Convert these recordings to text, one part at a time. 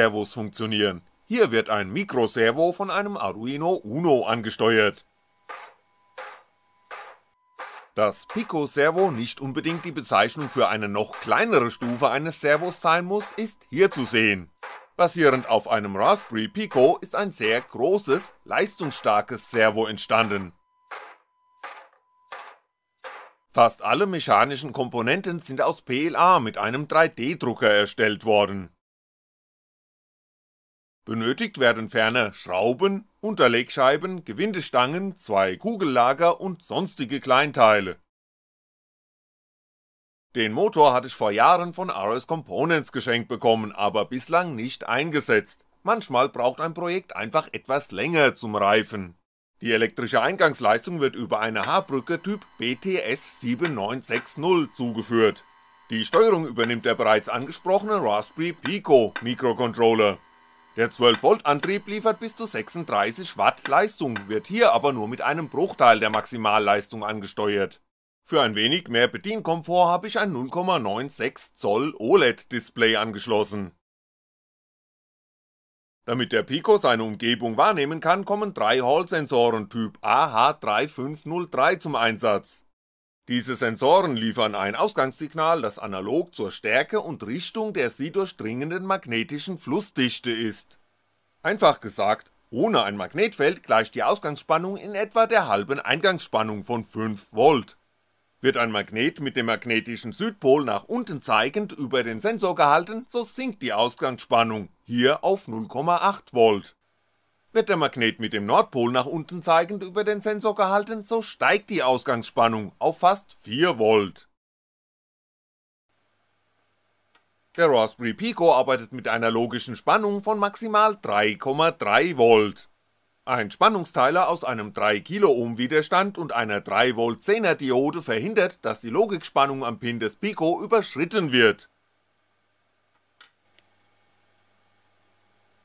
Servos funktionieren. Hier wird ein Mikroservo von einem Arduino Uno angesteuert. Dass Pico-Servo nicht unbedingt die Bezeichnung für eine noch kleinere Stufe eines Servos sein muss, ist hier zu sehen. Basierend auf einem Raspberry Pico ist ein sehr großes, leistungsstarkes Servo entstanden. Fast alle mechanischen Komponenten sind aus PLA mit einem 3D-Drucker erstellt worden Benötigt werden ferner Schrauben, Unterlegscheiben, Gewindestangen, zwei Kugellager und sonstige Kleinteile. Den Motor hatte ich vor Jahren von RS Components geschenkt bekommen, aber bislang nicht eingesetzt, manchmal braucht ein Projekt einfach etwas länger zum Reifen. Die elektrische Eingangsleistung wird über eine H-Brücke Typ BTS 7960 zugeführt. Die Steuerung übernimmt der bereits angesprochene Raspberry Pico Mikrocontroller der 12V Antrieb liefert bis zu 36 w Leistung, wird hier aber nur mit einem Bruchteil der Maximalleistung angesteuert. Für ein wenig mehr Bedienkomfort habe ich ein 0,96 Zoll OLED Display angeschlossen. Damit der Pico seine Umgebung wahrnehmen kann, kommen drei Hall-Sensoren Typ AH3503 zum Einsatz diese Sensoren liefern ein Ausgangssignal, das analog zur Stärke und Richtung der sie durchdringenden magnetischen Flussdichte ist. Einfach gesagt, ohne ein Magnetfeld gleicht die Ausgangsspannung in etwa der halben Eingangsspannung von 5V. Wird ein Magnet mit dem magnetischen Südpol nach unten zeigend über den Sensor gehalten, so sinkt die Ausgangsspannung, hier auf 0,8V wird der Magnet mit dem Nordpol nach unten zeigend über den Sensor gehalten, so steigt die Ausgangsspannung auf fast 4V. Der Raspberry Pico arbeitet mit einer logischen Spannung von maximal 3,3V. Ein Spannungsteiler aus einem 3kΩ Widerstand und einer 3V10er Diode verhindert, dass die Logikspannung am Pin des Pico überschritten wird.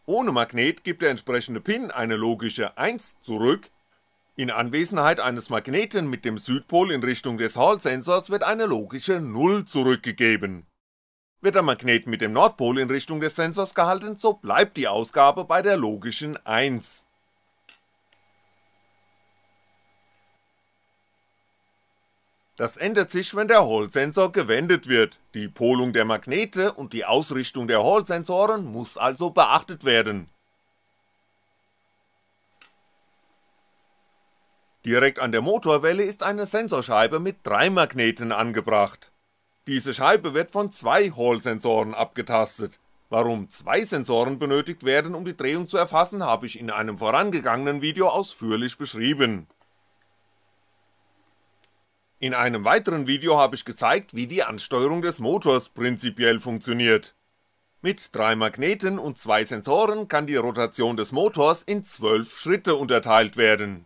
Ohne Magnet gibt der entsprechende Pin eine logische 1 zurück, in Anwesenheit eines Magneten mit dem Südpol in Richtung des Hall-Sensors wird eine logische 0 zurückgegeben. Wird der Magnet mit dem Nordpol in Richtung des Sensors gehalten, so bleibt die Ausgabe bei der logischen 1. Das ändert sich, wenn der Hall-Sensor gewendet wird, die Polung der Magnete und die Ausrichtung der Hall-Sensoren muss also beachtet werden. Direkt an der Motorwelle ist eine Sensorscheibe mit drei Magneten angebracht. Diese Scheibe wird von zwei Hall-Sensoren abgetastet. Warum zwei Sensoren benötigt werden, um die Drehung zu erfassen, habe ich in einem vorangegangenen Video ausführlich beschrieben. In einem weiteren Video habe ich gezeigt, wie die Ansteuerung des Motors prinzipiell funktioniert. Mit drei Magneten und zwei Sensoren kann die Rotation des Motors in 12 Schritte unterteilt werden.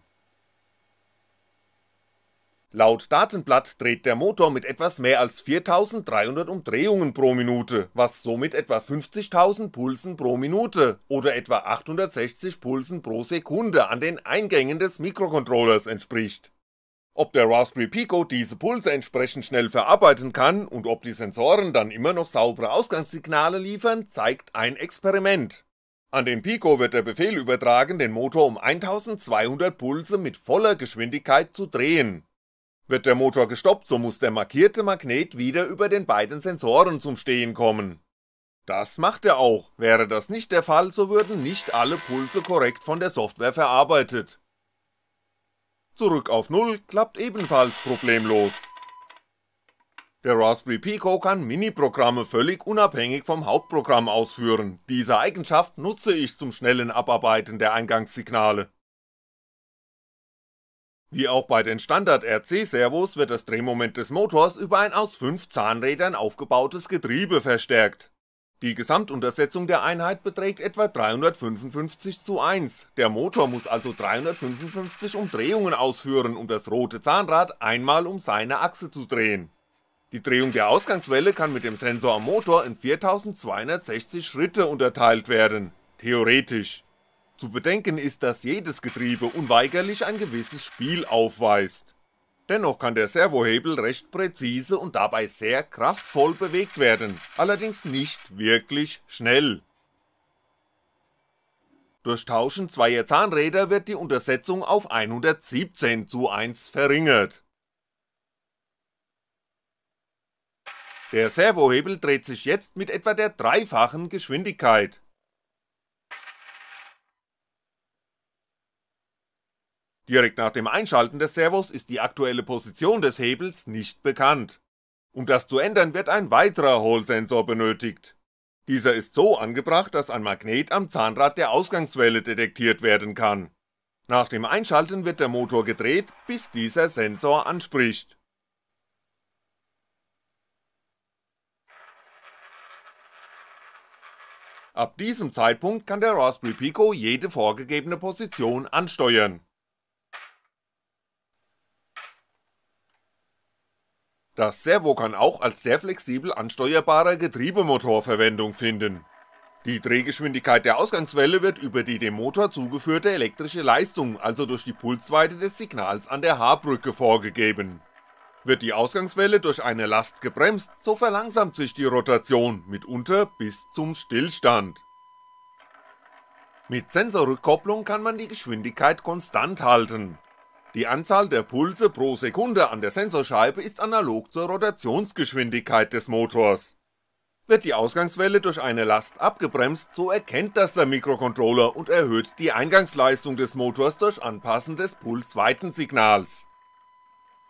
Laut Datenblatt dreht der Motor mit etwas mehr als 4300 Umdrehungen pro Minute, was somit etwa 50.000 Pulsen pro Minute oder etwa 860 Pulsen pro Sekunde an den Eingängen des Mikrocontrollers entspricht ob der Raspberry Pico diese Pulse entsprechend schnell verarbeiten kann und ob die Sensoren dann immer noch saubere Ausgangssignale liefern, zeigt ein Experiment. An den Pico wird der Befehl übertragen, den Motor um 1200 Pulse mit voller Geschwindigkeit zu drehen. Wird der Motor gestoppt, so muss der markierte Magnet wieder über den beiden Sensoren zum Stehen kommen. Das macht er auch, wäre das nicht der Fall, so würden nicht alle Pulse korrekt von der Software verarbeitet. Zurück auf Null klappt ebenfalls problemlos. Der Raspberry Pico kann Mini-Programme völlig unabhängig vom Hauptprogramm ausführen, diese Eigenschaft nutze ich zum schnellen Abarbeiten der Eingangssignale. Wie auch bei den Standard-RC-Servos wird das Drehmoment des Motors über ein aus 5 Zahnrädern aufgebautes Getriebe verstärkt die Gesamtuntersetzung der Einheit beträgt etwa 355 zu 1, der Motor muss also 355 Umdrehungen ausführen, um das rote Zahnrad einmal um seine Achse zu drehen. Die Drehung der Ausgangswelle kann mit dem Sensor am Motor in 4260 Schritte unterteilt werden, theoretisch. Zu bedenken ist, dass jedes Getriebe unweigerlich ein gewisses Spiel aufweist Dennoch kann der Servohebel recht präzise und dabei sehr kraftvoll bewegt werden, allerdings nicht wirklich schnell. Durch Tauschen zweier Zahnräder wird die Untersetzung auf 117 zu 1 verringert. Der Servohebel dreht sich jetzt mit etwa der dreifachen Geschwindigkeit Direkt nach dem Einschalten des Servos ist die aktuelle Position des Hebels nicht bekannt. Um das zu ändern, wird ein weiterer Hall-Sensor benötigt. Dieser ist so angebracht, dass ein Magnet am Zahnrad der Ausgangswelle detektiert werden kann. Nach dem Einschalten wird der Motor gedreht, bis dieser Sensor anspricht. Ab diesem Zeitpunkt kann der Raspberry Pico jede vorgegebene Position ansteuern Das Servo kann auch als sehr flexibel ansteuerbarer Getriebemotor Verwendung finden. Die Drehgeschwindigkeit der Ausgangswelle wird über die dem Motor zugeführte elektrische Leistung, also durch die Pulsweite des Signals an der H-Brücke vorgegeben. Wird die Ausgangswelle durch eine Last gebremst, so verlangsamt sich die Rotation, mitunter bis zum Stillstand. Mit Sensorrückkopplung kann man die Geschwindigkeit konstant halten die Anzahl der Pulse pro Sekunde an der Sensorscheibe ist analog zur Rotationsgeschwindigkeit des Motors. Wird die Ausgangswelle durch eine Last abgebremst, so erkennt das der Mikrocontroller und erhöht die Eingangsleistung des Motors durch Anpassen des Pulsweitensignals.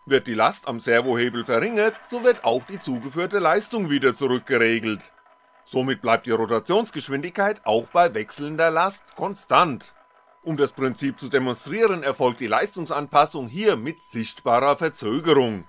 Wird die Last am Servohebel verringert, so wird auch die zugeführte Leistung wieder zurückgeregelt. Somit bleibt die Rotationsgeschwindigkeit auch bei wechselnder Last konstant um das Prinzip zu demonstrieren, erfolgt die Leistungsanpassung hier mit sichtbarer Verzögerung.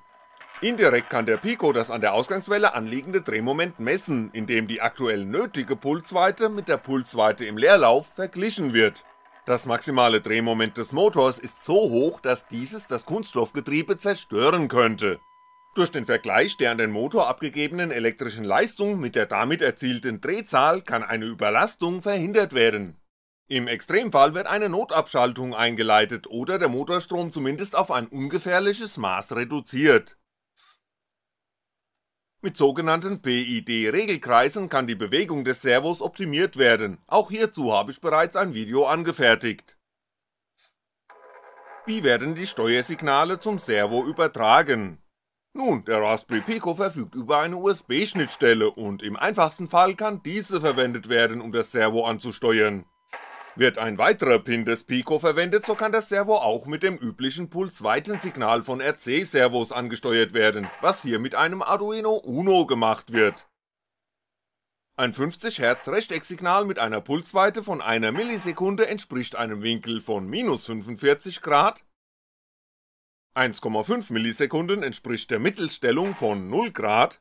Indirekt kann der Pico das an der Ausgangswelle anliegende Drehmoment messen, indem die aktuell nötige Pulsweite mit der Pulsweite im Leerlauf verglichen wird. Das maximale Drehmoment des Motors ist so hoch, dass dieses das Kunststoffgetriebe zerstören könnte. Durch den Vergleich der an den Motor abgegebenen elektrischen Leistung mit der damit erzielten Drehzahl kann eine Überlastung verhindert werden im Extremfall wird eine Notabschaltung eingeleitet oder der Motorstrom zumindest auf ein ungefährliches Maß reduziert. Mit sogenannten PID-Regelkreisen kann die Bewegung des Servos optimiert werden, auch hierzu habe ich bereits ein Video angefertigt. Wie werden die Steuersignale zum Servo übertragen? Nun, der Raspberry Pico verfügt über eine USB-Schnittstelle und im einfachsten Fall kann diese verwendet werden, um das Servo anzusteuern wird ein weiterer Pin des Pico verwendet, so kann das Servo auch mit dem üblichen Pulsweitensignal von RC-Servos angesteuert werden, was hier mit einem Arduino Uno gemacht wird. Ein 50Hz Rechtecksignal mit einer Pulsweite von einer Millisekunde entspricht einem Winkel von minus 45 Grad, 1,5 Millisekunden entspricht der Mittelstellung von 0 Grad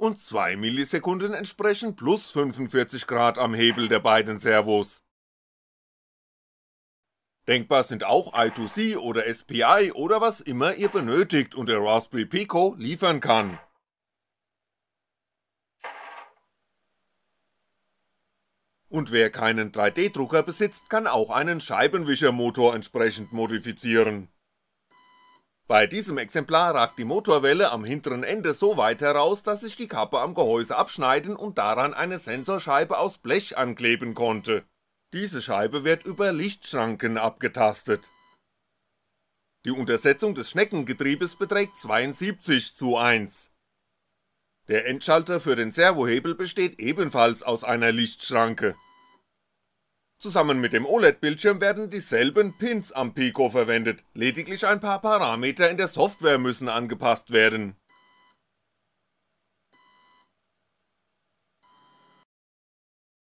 und 2 Millisekunden entsprechen plus 45 Grad am Hebel der beiden Servos. Denkbar sind auch I2C oder SPI oder was immer ihr benötigt und der Raspberry Pico liefern kann. Und wer keinen 3D-Drucker besitzt, kann auch einen Scheibenwischermotor entsprechend modifizieren bei diesem Exemplar ragt die Motorwelle am hinteren Ende so weit heraus, dass ich die Kappe am Gehäuse abschneiden und daran eine Sensorscheibe aus Blech ankleben konnte. Diese Scheibe wird über Lichtschranken abgetastet. Die Untersetzung des Schneckengetriebes beträgt 72 zu 1. Der Endschalter für den Servohebel besteht ebenfalls aus einer Lichtschranke Zusammen mit dem OLED-Bildschirm werden dieselben Pins am Pico verwendet, lediglich ein paar Parameter in der Software müssen angepasst werden.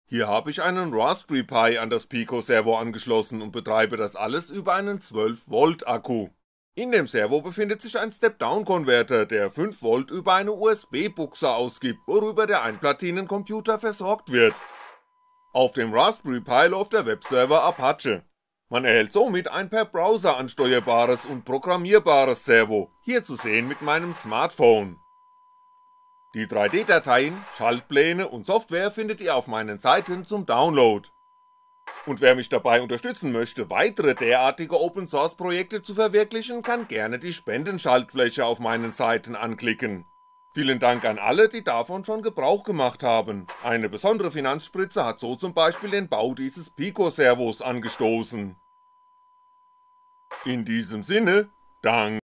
Hier habe ich einen Raspberry Pi an das Pico Servo angeschlossen und betreibe das alles über einen 12V Akku. In dem Servo befindet sich ein Step-Down-Konverter, der 5V über eine USB-Buchse ausgibt, worüber der Einplatinencomputer versorgt wird auf dem Raspberry Pi läuft der Webserver Apache. Man erhält somit ein per Browser ansteuerbares und programmierbares Servo, hier zu sehen mit meinem Smartphone. Die 3D-Dateien, Schaltpläne und Software findet ihr auf meinen Seiten zum Download. Und wer mich dabei unterstützen möchte, weitere derartige Open Source Projekte zu verwirklichen, kann gerne die Spendenschaltfläche auf meinen Seiten anklicken Vielen Dank an alle, die davon schon Gebrauch gemacht haben. Eine besondere Finanzspritze hat so zum Beispiel den Bau dieses Pico-Servos angestoßen. In diesem Sinne, Dank.